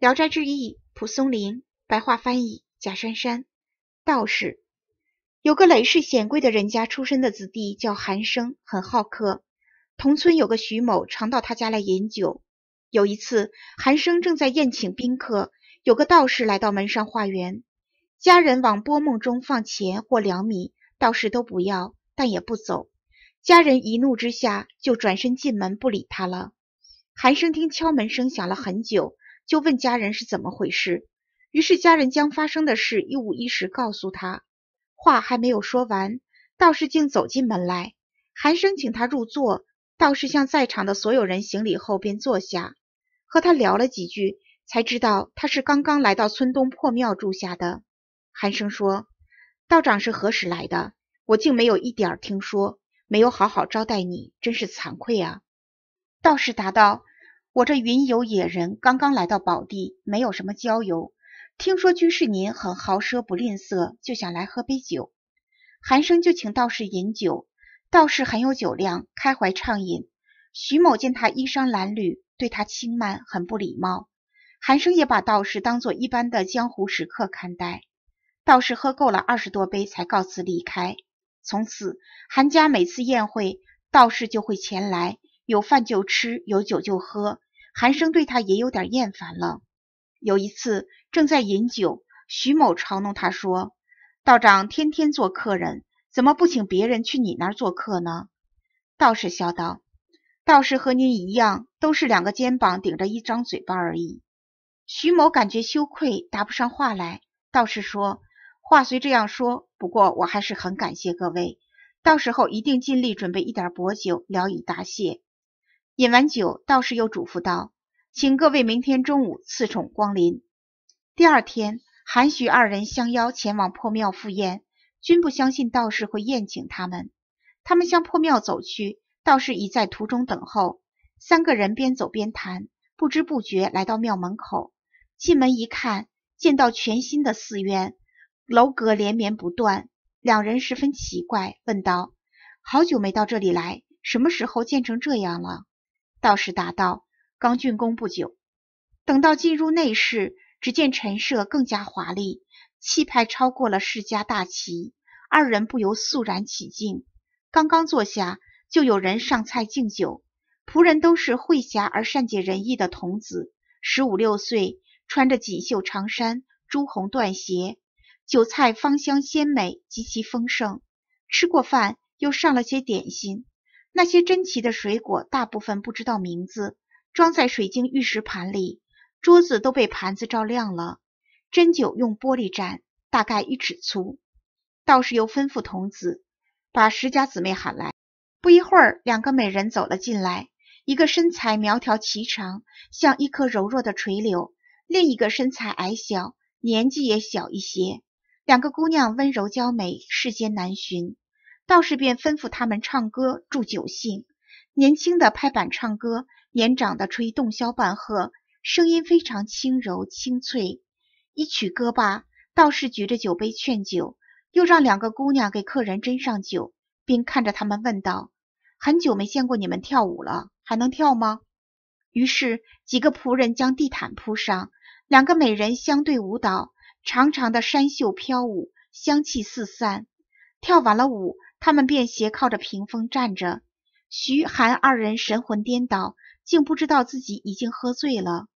《聊斋志异》蒲松龄白话翻译贾珊珊道士有个累氏显贵的人家出身的子弟叫韩生，很好客。同村有个徐某常到他家来饮酒。有一次，韩生正在宴请宾客，有个道士来到门上化缘，家人往波梦中放钱或粮米，道士都不要，但也不走。家人一怒之下就转身进门不理他了。韩生听敲门声响了很久。就问家人是怎么回事，于是家人将发生的事一五一十告诉他。话还没有说完，道士竟走进门来。寒生请他入座，道士向在场的所有人行礼后便坐下，和他聊了几句，才知道他是刚刚来到村东破庙住下的。寒生说道长是何时来的？我竟没有一点听说，没有好好招待你，真是惭愧啊。道士答道。我这云游野人刚刚来到宝地，没有什么郊游。听说居士您很豪奢不吝啬，就想来喝杯酒。寒生就请道士饮酒，道士很有酒量，开怀畅饮。徐某见他衣衫褴褛，对他轻慢，很不礼貌。寒生也把道士当做一般的江湖食客看待。道士喝够了二十多杯，才告辞离开。从此，韩家每次宴会，道士就会前来。有饭就吃，有酒就喝。寒生对他也有点厌烦了。有一次正在饮酒，徐某嘲弄他说：“道长天天做客人，怎么不请别人去你那儿做客呢？”道士笑道：“道士和您一样，都是两个肩膀顶着一张嘴巴而已。”徐某感觉羞愧，答不上话来。道士说：“话虽这样说，不过我还是很感谢各位，到时候一定尽力准备一点薄酒，聊以答谢。”饮完酒，道士又嘱咐道：“请各位明天中午赐宠光临。”第二天，韩徐二人相邀前往破庙赴宴，均不相信道士会宴请他们。他们向破庙走去，道士已在途中等候。三个人边走边谈，不知不觉来到庙门口。进门一看，见到全新的寺院，楼阁连绵不断，两人十分奇怪，问道：“好久没到这里来，什么时候建成这样了？”道士答道：“刚竣工不久。”等到进入内室，只见陈设更加华丽，气派超过了世家大旗。二人不由肃然起敬。刚刚坐下，就有人上菜敬酒。仆人都是慧侠而善解人意的童子，十五六岁，穿着锦绣长衫，朱红缎鞋。酒菜芳香鲜美，极其丰盛。吃过饭，又上了些点心。那些珍奇的水果，大部分不知道名字，装在水晶玉石盘里，桌子都被盘子照亮了。针灸用玻璃盏，大概一尺粗。道士又吩咐童子把十家姊妹喊来。不一会儿，两个美人走了进来，一个身材苗条颀长，像一颗柔弱的垂柳；另一个身材矮小，年纪也小一些。两个姑娘温柔娇美，世间难寻。道士便吩咐他们唱歌祝酒兴，年轻的拍板唱歌，年长的吹洞箫伴和，声音非常轻柔清脆。一曲歌罢，道士举着酒杯劝酒，又让两个姑娘给客人斟上酒，并看着他们问道：“很久没见过你们跳舞了，还能跳吗？”于是几个仆人将地毯铺上，两个美人相对舞蹈，长长的山袖飘舞，香气四散。跳完了舞。他们便斜靠着屏风站着，徐韩二人神魂颠倒，竟不知道自己已经喝醉了。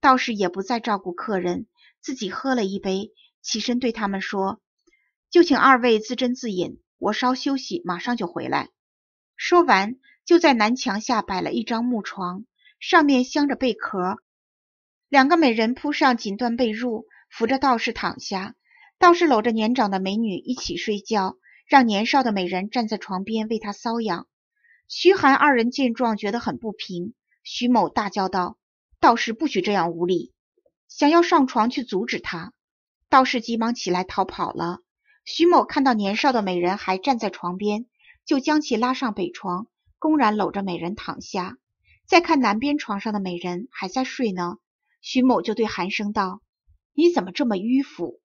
道士也不再照顾客人，自己喝了一杯，起身对他们说：“就请二位自斟自饮，我稍休息，马上就回来。”说完，就在南墙下摆了一张木床，上面镶着贝壳，两个美人铺上锦缎被褥，扶着道士躺下。道士搂着年长的美女一起睡觉。让年少的美人站在床边为他搔痒，徐寒二人见状觉得很不平，徐某大叫道：“道士不许这样无礼！”想要上床去阻止他，道士急忙起来逃跑了。徐某看到年少的美人还站在床边，就将其拉上北床，公然搂着美人躺下。再看南边床上的美人还在睡呢，徐某就对寒生道：“你怎么这么迂腐？”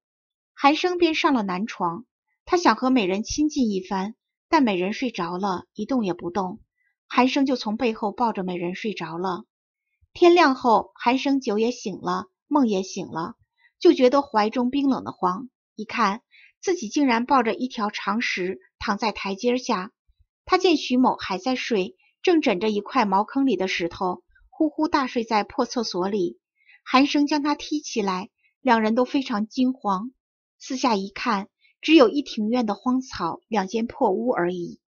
寒生便上了南床。他想和美人亲近一番，但美人睡着了，一动也不动。寒生就从背后抱着美人睡着了。天亮后，寒生酒也醒了，梦也醒了，就觉得怀中冰冷的慌。一看，自己竟然抱着一条长石躺在台阶下。他见徐某还在睡，正枕着一块茅坑里的石头，呼呼大睡在破厕所里。寒生将他踢起来，两人都非常惊慌，四下一看。只有一庭院的荒草，两间破屋而已。